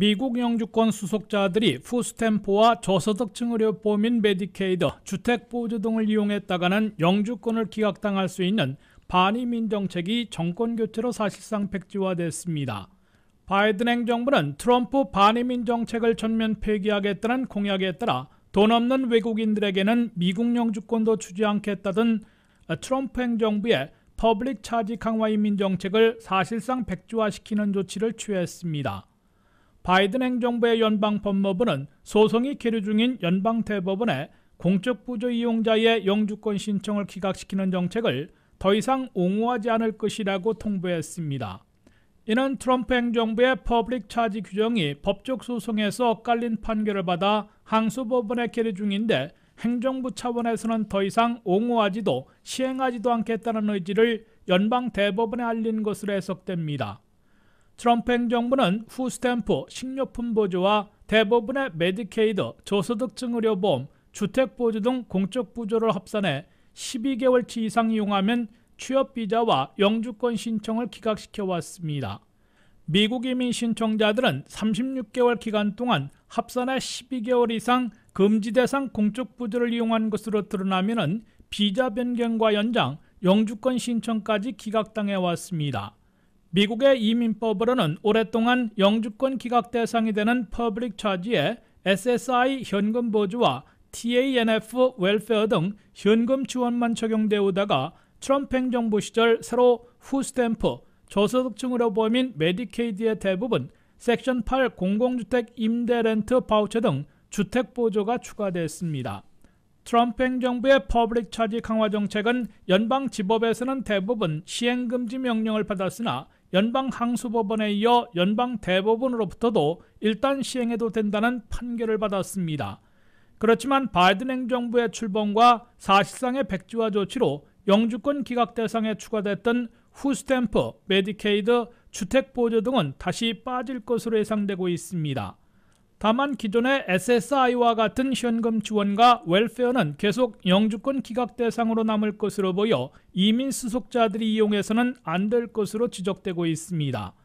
미국 영주권 수속자들이 푸스탬프와 저소득층 의료보험인 메디케이드, 주택보조 등을 이용했다가는 영주권을 기각당할 수 있는 반이민 정책이 정권교체로 사실상 백지화됐습니다. 바이든 행정부는 트럼프 반이민 정책을 전면 폐기하겠다는 공약에 따라 돈 없는 외국인들에게는 미국 영주권도 주지 않겠다던 트럼프 행정부의 퍼블릭 차지 강화 이민 정책을 사실상 백지화시키는 조치를 취했습니다. 바이든 행정부의 연방 법무부는 소송이 계류 중인 연방 대법원에 공적 부조 이용자의 영주권 신청을 기각시키는 정책을 더 이상 옹호하지 않을 것이라고 통보했습니다. 이는 트럼프 행정부의 퍼블릭 차지 규정이 법적 소송에서 깔린 판결을 받아 항소법원에 계류 중인데 행정부 차원에서는 더 이상 옹호하지도 시행하지도 않겠다는 의지를 연방 대법원에 알린 것으로 해석됩니다. 트럼프 행정부는 후스탬프 식료품 보조와 대부분의 메디케이드, 저소득층 의료보험, 주택보조 등 공적 보조를 합산해 12개월치 이상 이용하면 취업비자와 영주권 신청을 기각시켜 왔습니다. 미국 이민 신청자들은 36개월 기간 동안 합산해 12개월 이상 금지 대상 공적 부조를 이용한 것으로 드러나면 비자 변경과 연장, 영주권 신청까지 기각당해 왔습니다. 미국의 이민법으로는 오랫동안 영주권 기각 대상이 되는 퍼블릭 차지에 SSI 현금 보조와 TANF 웰페어 등 현금 지원만 적용되어 오다가 트럼프 행정부 시절 새로 후스탬프 저소득층으로 범인 메디케이드의 대부분 섹션 8 공공주택 임대 렌트 바우처 등 주택 보조가 추가됐습니다. 트럼프 행정부의 퍼블릭 차지 강화 정책은 연방 지법에서는 대부분 시행금지 명령을 받았으나 연방항수법원에 이어 연방대법원으로부터도 일단 시행해도 된다는 판결을 받았습니다. 그렇지만 바이든 행정부의 출범과 사실상의 백지화 조치로 영주권 기각 대상에 추가됐던 후스탬프, 메디케이드, 주택보조 등은 다시 빠질 것으로 예상되고 있습니다. 다만 기존의 SSI와 같은 현금 지원과 웰페어는 계속 영주권 기각 대상으로 남을 것으로 보여 이민 수속자들이 이용해서는 안 될 것으로 지적되고 있습니다.